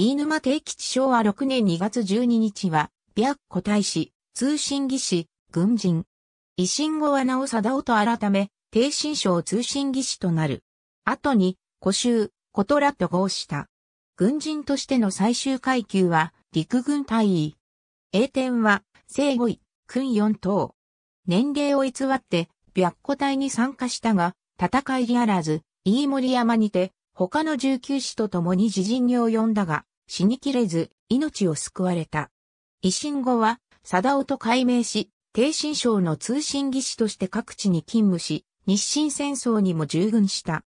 飯沼定吉昭和6年2月12日は、白虎大使、通信技師、軍人。維新後は名を貞夫と改め、定新省通信技師となる。後に、古州、ことらと合した。軍人としての最終階級は、陸軍大尉。栄天は、正5位、訓4等。年齢を偽って、白虎隊に参加したが、戦いにあらず、飯森山にて、他の19師と共に自陣に及んだが、死にきれず、命を救われた。維新後は、貞夫と改名し、低新省の通信技師として各地に勤務し、日清戦争にも従軍した。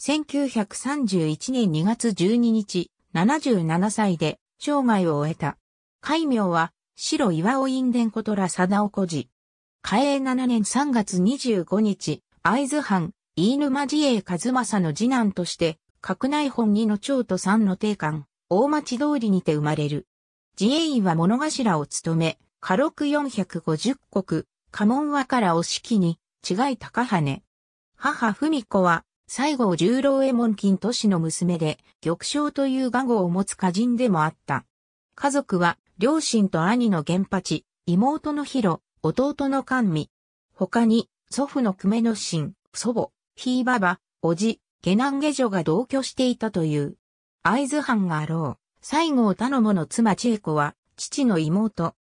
1931年2月12日、77歳で生涯を終えた。戒名は、白岩尾院伝ことら貞夫孤児。嘉永7年3月25日、会津藩、飯沼寺栄和正の次男として、閣内本二の長と三の定官、大町通りにて生まれる。自営員は物頭を務め、家禄450国、家紋和からお式に、違い高羽。母文子は、西郷十郎衛門金都市の娘で、玉将という画号を持つ歌人でもあった。家族は、両親と兄の玄八、妹の広、弟の甘美。他に、祖父の久米の神、祖母、ひいばば、おじ、下男下女が同居していたという。会津藩があろう、西郷頼むの妻千恵子は、父の妹。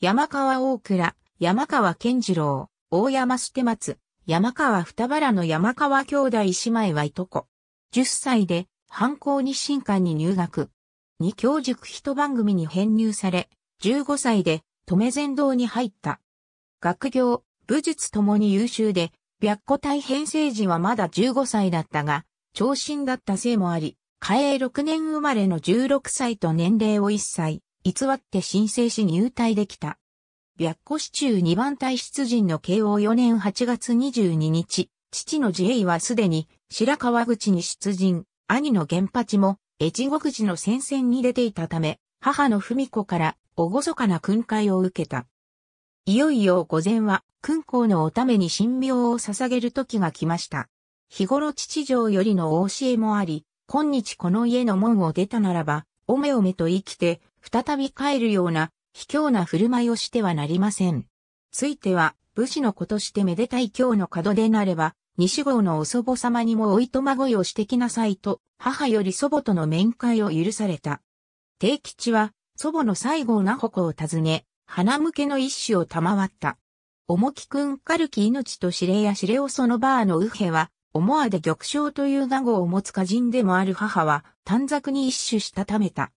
山川大倉、山川健次郎、大山捨松、山川双原の山川兄弟姉妹はいとこ。10歳で、藩校日進館に入学。二教塾一番組に編入され、15歳で、め前堂に入った。学業、武術ともに優秀で、白虎隊編成時はまだ15歳だったが、長身だったせいもあり、嘉永6年生まれの16歳と年齢を1歳、偽って申請し入隊できた。白虎市中2番隊出陣の慶応4年8月22日、父の自衛はすでに白川口に出陣、兄の源八も越後口の戦線に出ていたため、母の文子から厳かな訓戒を受けた。いよいよ午前は、訓行のおために神妙を捧げる時が来ました。日頃父上よりのお教えもあり、今日この家の門を出たならば、おめおめと生きて、再び帰るような、卑怯な振る舞いをしてはなりません。ついては、武士の子としてめでたい今日の門でなれば、西郷のお祖母様にもおいとまごいをしてきなさいと、母より祖母との面会を許された。定吉は、祖母の西郷な穂子を訪ね、花向けの一種を賜った。重木くん軽き命と指令や指令をそのバーの右辺は、思わで玉将という名号を持つ歌人でもある母は短冊に一首したためた。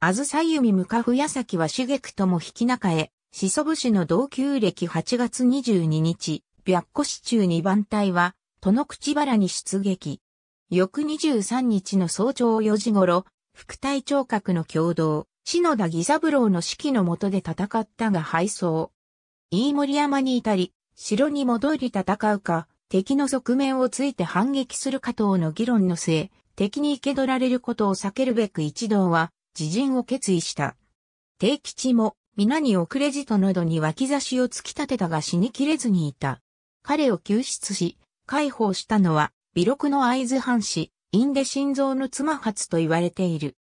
あずさゆみむかふやさきはしげくとも引き中へ、しそぶしの同級歴8月22日、白虎市中二番隊は、との口原に出撃。翌23日の早朝4時頃、副隊長閣の共同、篠田義三郎の指揮の下で戦ったが敗走。飯森山に至り、城に戻り戦うか、敵の側面をついて反撃するか等の議論の末、敵に受け取られることを避けるべく一同は、自陣を決意した。定吉も、皆に遅れじと喉に脇差しを突き立てたが死にきれずにいた。彼を救出し、解放したのは、微力の合図藩士、インデ心臓の妻初と言われている。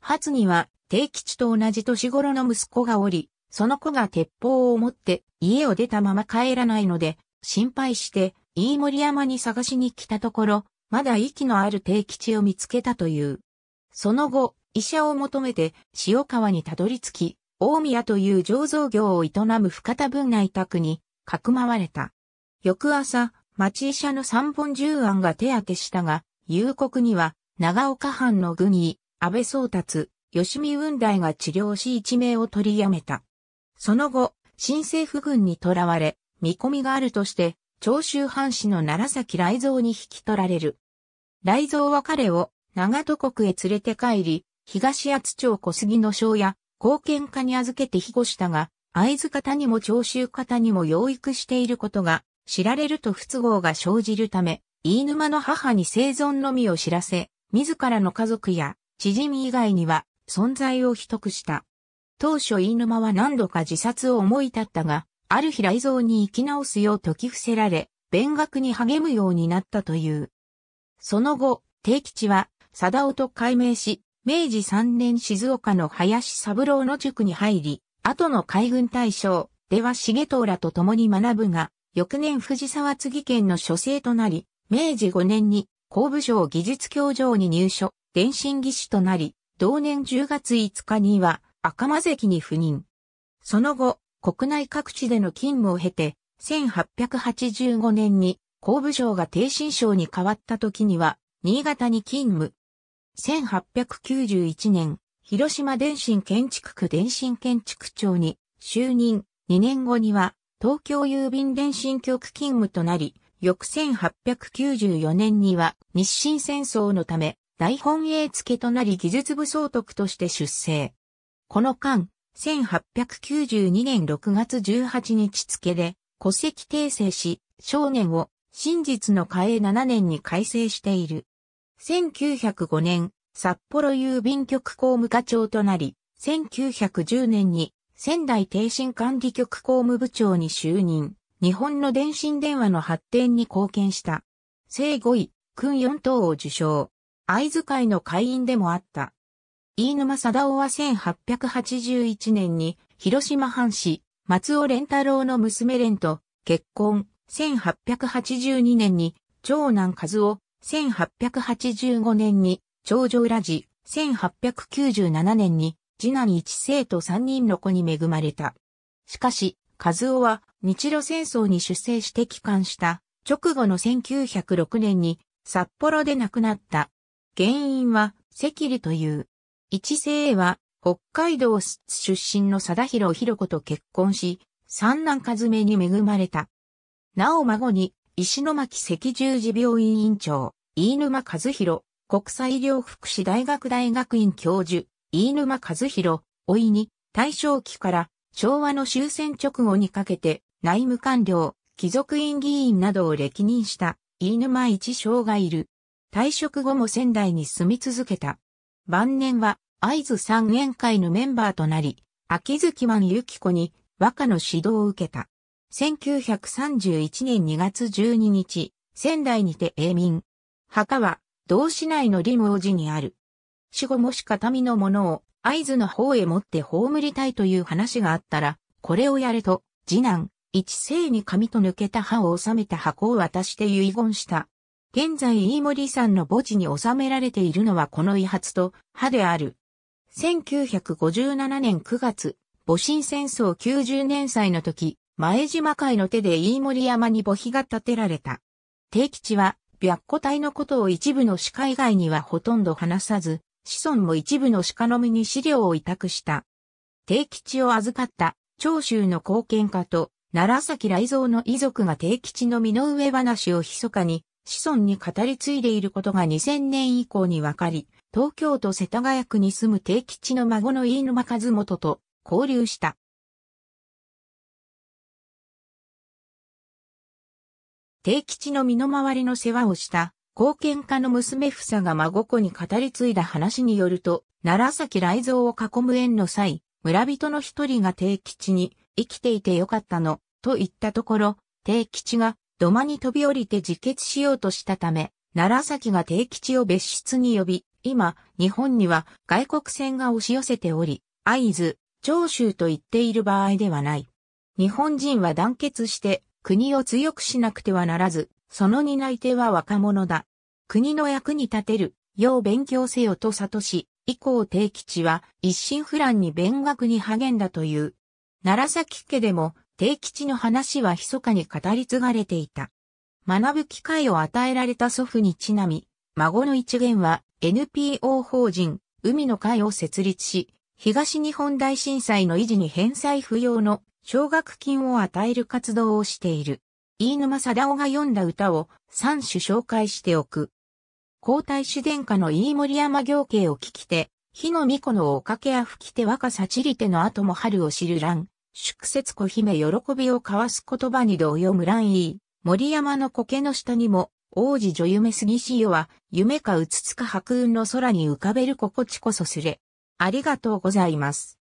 初には、定吉と同じ年頃の息子がおり、その子が鉄砲を持って家を出たまま帰らないので、心配して飯森山に探しに来たところ、まだ息のある定吉を見つけたという。その後、医者を求めて塩川にたどり着き、大宮という醸造業を営む深田文内宅に、かくまわれた。翌朝、町医者の三本十案が手当てしたが、夕刻には、長岡藩の軍医、安倍宗達、吉見雲大が治療し一命を取りやめた。その後、新政府軍に囚われ、見込みがあるとして、長州藩士の奈良崎雷蔵に引き取られる。雷蔵は彼を長戸国へ連れて帰り、東厚町小杉の庄や、貢献家に預けて庇護したが、会津方にも長州方にも養育していることが知られると不都合が生じるため、飯沼の母に生存のみを知らせ、自らの家族や知人以外には存在を秘匿した。当初飯沼は何度か自殺を思い立ったが、ある日雷蔵に生き直すよう説き伏せられ、勉学に励むようになったという。その後、定吉は、貞夫と改名し、明治3年静岡の林三郎の塾に入り、後の海軍大将、では重藤らと共に学ぶが、翌年藤沢次県の諸生となり、明治5年に工部省技術教場に入所、電信技師となり、同年10月5日には赤間関に赴任。その後、国内各地での勤務を経て、1885年に工部省が低新省に変わった時には、新潟に勤務。1891年、広島電信建築区電信建築庁に就任2年後には東京郵便電信局勤務となり、翌1894年には日清戦争のため大本営付となり技術部総督として出生。この間、1892年6月18日付で戸籍訂正し、少年を真実の替え7年に改正している。1905年、札幌郵便局公務課長となり、1910年に仙台定信管理局公務部長に就任、日本の電信電話の発展に貢献した。正5位、君4等を受賞。合図会の会員でもあった。飯沼貞夫は1881年に広島藩士松尾連太郎の娘蓮と結婚。1882年に長男和夫。1885年に長女浦寺。1897年に次男一生と三人の子に恵まれた。しかし、和夫は日露戦争に出征して帰還した直後の1906年に札幌で亡くなった。原因は赤痢という一世は、北海道出身の貞広弘子と結婚し、三男和めに恵まれた。なお孫に、石巻赤十字病院院長、飯沼和弘、国際医療福祉大学大学院教授、飯沼和弘、老いに、大正期から昭和の終戦直後にかけて、内務官僚、貴族院議員などを歴任した、飯沼一章がいる。退職後も仙台に住み続けた。晩年は会津三円会のメンバーとなり、秋月湾由紀子に和歌の指導を受けた。1931年2月12日、仙台にて永民。墓は、同市内の林王寺にある。死後もしか民のものを合図の方へ持って葬りたいという話があったら、これをやれと、次男、一世に紙と抜けた歯を収めた箱を渡して遺言した。現在飯森山の墓地に収められているのはこの遺髪と歯である。1957年9月、戊辰戦争90年祭の時、前島海の手で飯森山に墓碑が建てられた。定吉は、白虎隊のことを一部の鹿以外にはほとんど話さず、子孫も一部の鹿のみに資料を委託した。定吉を預かった長州の貢献家と、奈良崎雷蔵の遺族が定吉の身の上話を密かに子孫に語り継いでいることが2000年以降に分かり、東京都世田谷区に住む定吉の孫の飯沼和元と交流した。定吉の身の回りの世話をした貢献家の娘房が孫子に語り継いだ話によると、奈良崎雷蔵を囲む縁の際、村人の一人が定吉に生きていてよかったの、と言ったところ、定吉が土間に飛び降りて自決しようとしたため、奈良崎が定吉を別室に呼び、今、日本には外国船が押し寄せており、合図、長州と言っている場合ではない。日本人は団結して国を強くしなくてはならず、その担い手は若者だ。国の役に立てる、よう勉強せよと悟し、以降定吉は一心不乱に勉学に励んだという。奈良崎家でも定吉の話は密かに語り継がれていた。学ぶ機会を与えられた祖父にちなみ、孫の一元は NPO 法人海の会を設立し、東日本大震災の維持に返済不要の奨学金を与える活動をしている。飯沼貞夫が読んだ歌を三首紹介しておく。皇太子殿下の飯森山行慶を聞きて、火の御子のおかけや吹き手若さちり手の後も春を知る欄、祝節子姫喜びを交わす言葉に同様村い、森山の苔の下にも、王子女夢杉しよは、夢かうつつか白雲の空に浮かべる心地こそすれ。ありがとうございます。